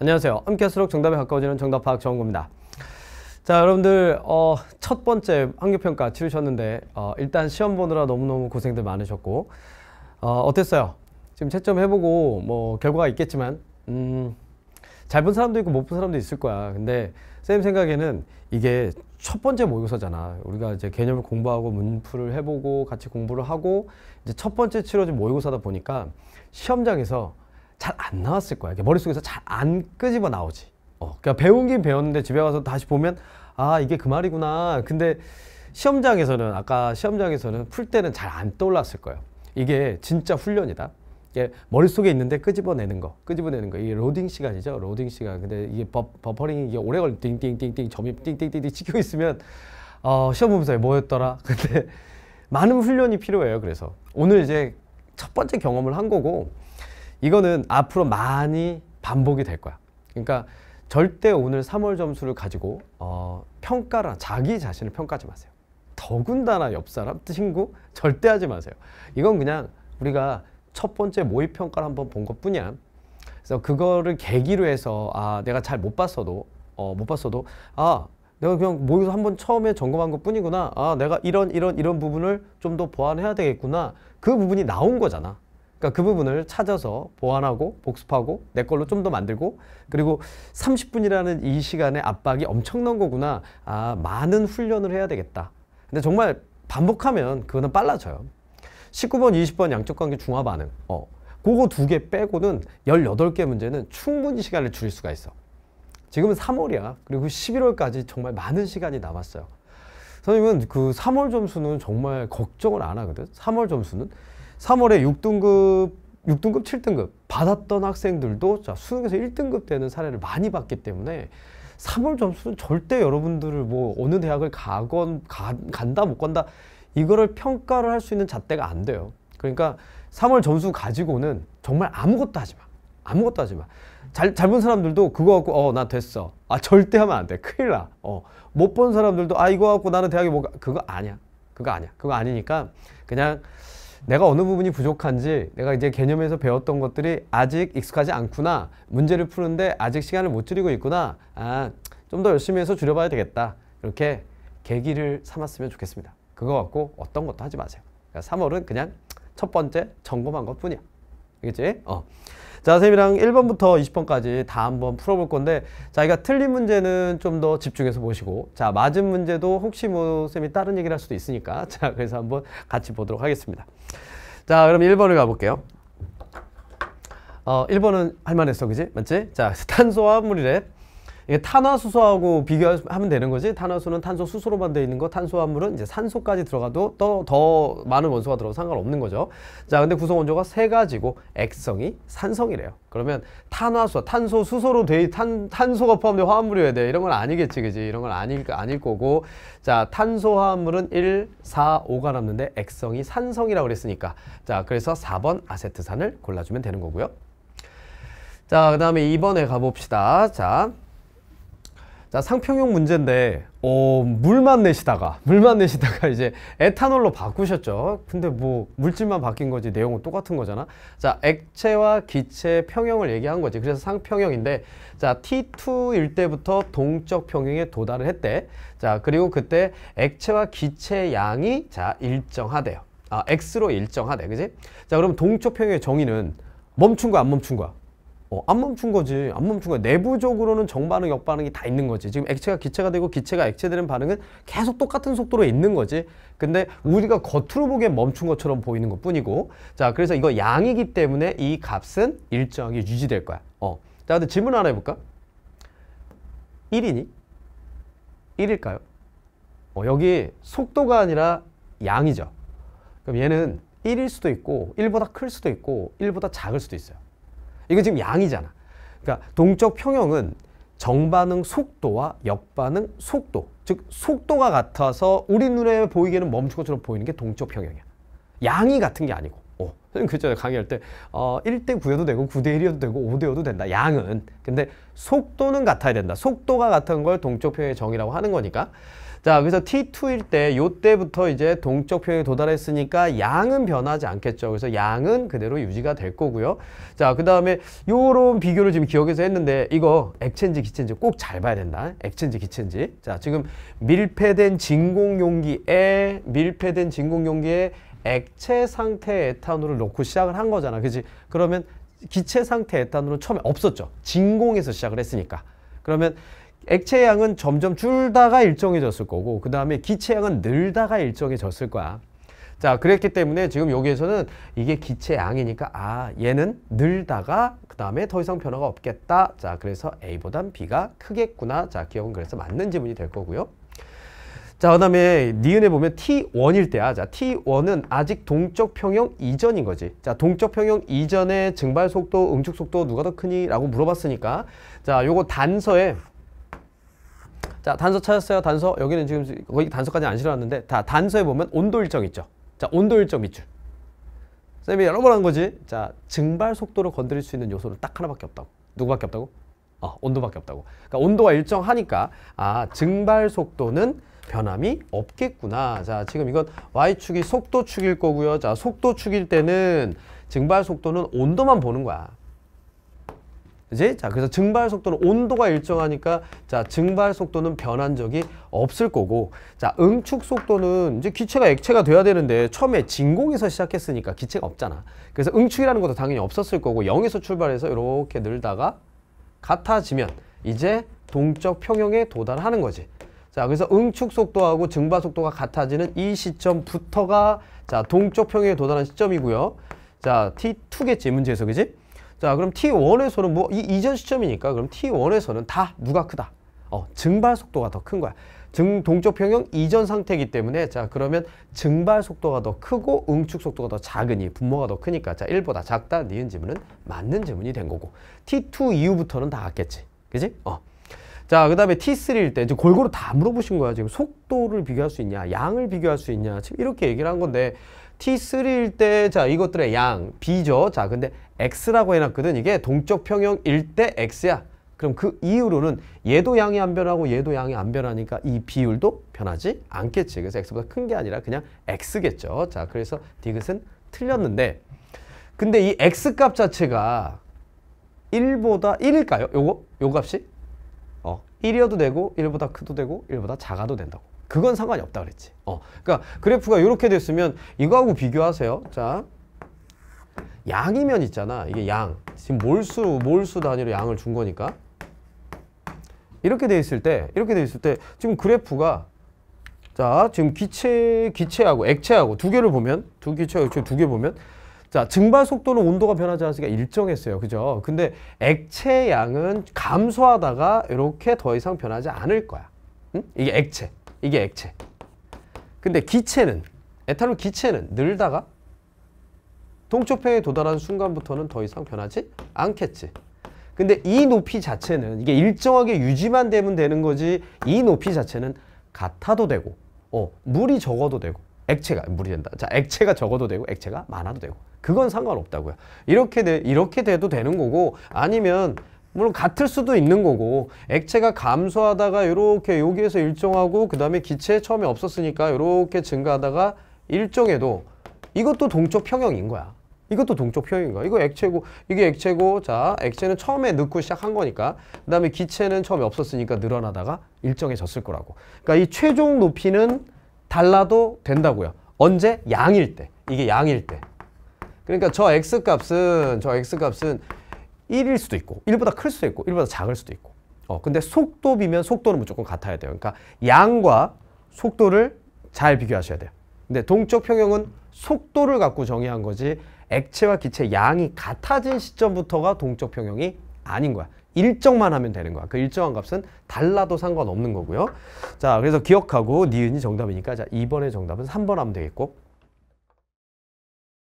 안녕하세요. 함께 할수록 정답에 가까워지는 정답 파악 정원구입니다. 자 여러분들 어, 첫 번째 환경평가 치르셨는데 어, 일단 시험 보느라 너무너무 고생들 많으셨고 어, 어땠어요? 지금 채점 해보고 뭐 결과가 있겠지만 음, 잘 본 사람도 있고 못 본 사람도 있을 거야. 근데 쌤 생각에는 이게 첫 번째 모의고사잖아. 우리가 이제 개념을 공부하고 문풀을 해보고 같이 공부를 하고 이제 첫 번째 치러진 모의고사다 보니까 시험장에서 잘안 나왔을 거야. 머릿속에서 잘 안 끄집어 나오지. 어, 그러 그러니까 배운 긴 배웠는데 집에 가서 다시 보면 아 이게 그 말이구나. 근데 시험장에서는 아까 시험장에서는 풀 때는 잘 안 떠올랐을 거예요. 이게 진짜 훈련이다. 이게 머릿속에 있는데 끄집어내는 거, 끄집어내는 거. 이게 로딩 시간이죠. 로딩 시간. 근데 이게 버, 버퍼링이 이게 오래 걸리 띵띵띵띵 점이 띵띵띵띵 찍혀 있으면 어, 시험 보면서 뭐였더라. 근데 많은 훈련이 필요해요. 그래서 오늘 이제 첫 번째 경험을 한 거고 이거는 앞으로 많이 반복이 될 거야. 그러니까 절대 오늘 3월 점수를 가지고 어, 평가를 자기 자신을 평가하지 마세요. 더군다나 옆 사람 친구 절대 하지 마세요. 이건 그냥 우리가 첫 번째 모의 평가를 한 번 본 것뿐이야. 그래서 그거를 계기로 해서 아 내가 잘 못 봤어도 어, 못 봤어도 아 내가 그냥 모의서 한번 처음에 점검한 것 뿐이구나. 아 내가 이런 이런 이런 부분을 좀 더 보완해야 되겠구나. 그 부분이 나온 거잖아. 그러니까 그 부분을 찾아서 보완하고 복습하고 내 걸로 좀 더 만들고 그리고 30분이라는 이 시간의 압박이 엄청난 거구나. 아, 많은 훈련을 해야 되겠다. 근데 정말 반복하면 그거는 빨라져요. 19번, 20번 양쪽 관계 중화 반응. 어. 그거 두 개 빼고는 18개 문제는 충분히 시간을 줄일 수가 있어. 지금은 3월이야. 그리고 11월까지 정말 많은 시간이 남았어요. 선생님은 그 3월 점수는 정말 걱정을 안 하거든. 3월 점수는 3월에 6등급 6등급, 7등급 받았던 학생들도 자, 수능에서 1등급 되는 사례를 많이 봤기 때문에 3월 점수는 절대 여러분들을 뭐 어느 대학을 가건 가, 간다 못 간다 이거를 평가를 할 수 있는 잣대가 안 돼요. 그러니까 3월 점수 가지고는 정말 아무것도 하지 마. 아무것도 하지 마. 잘, 잘 본 사람들도 그거 갖고 어 나 됐어. 아 절대 하면 안 돼. 큰일 나. 어. 못 본 사람들도 아 이거 갖고 나는 대학에 뭐 그거 아니야. 그거 아니야. 그거 아니니까 그냥 내가 어느 부분이 부족한지 내가 이제 개념에서 배웠던 것들이 아직 익숙하지 않구나 문제를 푸는데 아직 시간을 못 줄이고 있구나 아, 좀 더 열심히 해서 줄여봐야 되겠다 이렇게 계기를 삼았으면 좋겠습니다 그거 갖고 어떤 것도 하지 마세요 그러니까 3월은 그냥 첫 번째 점검한 것 뿐이야 알겠지? 어. 자, 선생님이랑 1번부터 20번까지 다 한번 풀어볼 건데 자기가 틀린 문제는 좀 더 집중해서 보시고 자, 맞은 문제도 혹시 뭐선생님이 다른 얘기를 할 수도 있으니까 자, 그래서 한번 같이 보도록 하겠습니다. 자, 그럼 1번을 가볼게요. 어, 1번은 할만했어, 그지? 맞지? 자, 탄소화합물이래. 이게 탄화수소하고 비교하면 되는 거지 탄화수는 탄소 수소로만 되어 있는 거 탄소화물은 이제 산소까지 들어가도 또 더 많은 원소가 들어도 가 상관없는 거죠 자 근데 구성원조가 세 가지고 액성이 산성이래요 그러면 탄화수 탄소 수소로 돼 탄, 탄소가 포함된 화합물이어야 돼 이런 건 아니겠지 그지 이런 건 아닐, 아닐 거고 자 탄소 화합물은 1, 4, 5가 남는데 액성이 산성이라고 그랬으니까 자 그래서 4번 아세트산을 골라주면 되는 거고요 자그 다음에 2번에 가봅시다 자자 상평형 문제인데 어, 물만 내시다가 물만 내시다가 이제 에탄올로 바꾸셨죠 근데 뭐 물질만 바뀐 거지 내용은 똑같은 거잖아 자 액체와 기체 평형을 얘기한 거지 그래서 상평형인데 자 T2일 때부터 동적 평형에 도달을 했대 자 그리고 그때 액체와 기체 양이 자 일정하대요 아 X로 일정하대 그지 자 그럼 동적 평형의 정의는 멈춘 거야 안 멈춘 거야 어, 안 멈춘 거지. 안 멈춘 거야. 내부적으로는 정반응, 역반응이 다 있는 거지. 지금 액체가 기체가 되고 기체가 액체되는 반응은 계속 똑같은 속도로 있는 거지. 근데 우리가 겉으로 보기엔 멈춘 것처럼 보이는 것 뿐이고. 자, 그래서 이거 양이기 때문에 이 값은 일정하게 유지될 거야. 어. 자, 근데 질문 하나 해볼까? 1이니? 1일까요? 어, 여기 속도가 아니라 양이죠. 그럼 얘는 1일 수도 있고 1보다 클 수도 있고 1보다 작을 수도 있어요. 이거 지금 양이잖아. 그러니까 동적 평형은 정반응 속도와 역반응 속도 즉 속도가 같아서 우리 눈에 보이기에는 멈춘 것처럼 보이는 게 동적 평형이야. 양이 같은 게 아니고 어, 선생님 그전에 강의할 때 어, 1대 9여도 되고 9대 1이어도 되고 5대 5도 된다. 양은. 근데 속도는 같아야 된다. 속도가 같은 걸 동적 평형의 정이라고 하는 거니까 자, 그래서 T2일 때, 요때부터 이제 동적 평형에 도달했으니까 양은 변하지 않겠죠. 그래서 양은 그대로 유지가 될 거고요. 자, 그 다음에 요런 비교를 지금 기억해서 했는데 이거 액체인지 기체인지 꼭 잘 봐야 된다. 액체인지 기체인지. 자, 지금 밀폐된 진공용기에 밀폐된 진공용기에 액체 상태 에탄올을 넣고 시작을 한 거잖아. 그지 그러면 기체 상태 에탄올은 처음에 없었죠. 진공에서 시작을 했으니까. 그러면 액체 양은 점점 줄다가 일정해졌을 거고 그 다음에 기체 양은 늘다가 일정해졌을 거야. 자 그랬기 때문에 지금 여기에서는 이게 기체 양이니까 아 얘는 늘다가 그 다음에 더 이상 변화가 없겠다 자 그래서 A보단 B가 크겠구나 자 기억은 그래서 맞는 지문이 될 거고요 자그 다음에 니은에 보면 T1일 때야 자 T1은 아직 동적 평형 이전인 거지 자 동적 평형 이전의 증발 속도 응축 속도 누가 더 크니? 라고 물어봤으니까 자 요거 단서에 자 단서 찾았어요 단서 여기는 지금 거의 단서까지 안 실어놨는데 다 단서에 보면 온도 일정 있죠 자 온도 일정 밑줄 선생님이 여러 번 한 거지 자 증발 속도를 건드릴 수 있는 요소는 딱 하나밖에 없다고 누구밖에 없다고? 어, 온도밖에 없다고 그러니까 온도가 일정하니까 아 증발 속도는 변함이 없겠구나 자 지금 이건 y축이 속도축일 거고요 자 속도축일 때는 증발 속도는 온도만 보는 거야 그지? 자, 그래서 증발 속도는 온도가 일정하니까 자, 증발 속도는 변한 적이 없을 거고 자, 응축 속도는 이제 기체가 액체가 돼야 되는데 처음에 진공에서 시작했으니까 기체가 없잖아. 그래서 응축이라는 것도 당연히 없었을 거고 0에서 출발해서 이렇게 늘다가 같아지면 이제 동적 평형에 도달하는 거지. 자, 그래서 응축 속도하고 증발 속도가 같아지는 이 시점부터가 자, 동적 평형에 도달한 시점이고요. 자, T2겠지, 문제에서 그지? 자 그럼 T1에서는 뭐 이 이전 시점이니까 그럼 T1에서는 다 누가 크다 어, 증발 속도가 더 큰 거야 증 동적 평형 이전 상태이기 때문에 자 그러면 증발 속도가 더 크고 응축 속도가 더 작으니 분모가 더 크니까 자 1보다 작다 니은 지문은 맞는 지문이 된 거고 T2 이후부터는 다 같겠지 그지? 어. 자, 그 다음에 T3일 때 이제 골고루 다 물어보신 거야. 지금 속도를 비교할 수 있냐, 양을 비교할 수 있냐. 지금 이렇게 얘기를 한 건데 T3일 때 자 이것들의 양 B죠. 자 근데 X라고 해놨거든. 이게 동적 평형 1대 X야. 그럼 그 이후로는 얘도 양이 안 변하고 얘도 양이 안 변하니까 이 비율도 변하지 않겠지. 그래서 X보다 큰 게 아니라 그냥 X겠죠. 자 그래서 디귿은 틀렸는데 근데 이 X값 자체가 1보다 1일까요? 요거? 요 값이? 어, 1이어도 되고 1보다 크도 되고 1보다 작아도 된다고. 그건 상관이 없다 그랬지. 어. 그러니까 그래프가 이렇게 됐으면 이거하고 비교하세요. 자. 양이면 있잖아. 이게 양. 지금 몰수 몰수 단위로 양을 준 거니까. 이렇게 돼 있을 때 이렇게 돼 있을 때 지금 그래프가 자, 지금 기체 기체하고 액체하고 두 개를 보면 두 기체와 액체 두 개 보면 자, 증발 속도는 온도가 변하지 않으니까 일정했어요. 그죠? 근데 액체 양은 감소하다가 이렇게 더 이상 변하지 않을 거야. 응? 이게 액체. 이게 액체. 근데 기체는 에탄올 기체는 늘다가 동초평에 도달한 순간부터는 더 이상 변하지 않겠지. 근데 이 높이 자체는 이게 일정하게 유지만 되면 되는 거지 이 높이 자체는 같아도 되고 어, 물이 적어도 되고 액체가 물이 된다. 자, 액체가 적어도 되고 액체가 많아도 되고 그건 상관없다고요. 이렇게 돼, 이렇게 돼도 되는 거고 아니면 물론 같을 수도 있는 거고 액체가 감소하다가 이렇게 여기에서 일정하고 그 다음에 기체 처음에 없었으니까 이렇게 증가하다가 일정해도 이것도 동쪽 평형인 거야. 이것도 동쪽 평형인 거야. 이거 액체고 이게 액체고 자 액체는 처음에 넣고 시작한 거니까 그 다음에 기체는 처음에 없었으니까 늘어나다가 일정해졌을 거라고. 그러니까 이 최종 높이는 달라도 된다고요. 언제? 양일 때. 이게 양일 때. 그러니까 저 x값은 저 x값은 1일 수도 있고 1보다 클 수도 있고 1보다 작을 수도 있고 어, 근데 속도비면 속도는 무조건 같아야 돼요. 그러니까 양과 속도를 잘 비교하셔야 돼요. 근데 동적 평형은 속도를 갖고 정의한 거지 액체와 기체 양이 같아진 시점부터가 동적 평형이 아닌 거야. 일정만 하면 되는 거야. 그 일정한 값은 달라도 상관없는 거고요. 자, 그래서 기억하고 니은이 정답이니까 자, 2번의 정답은 3번 하면 되겠고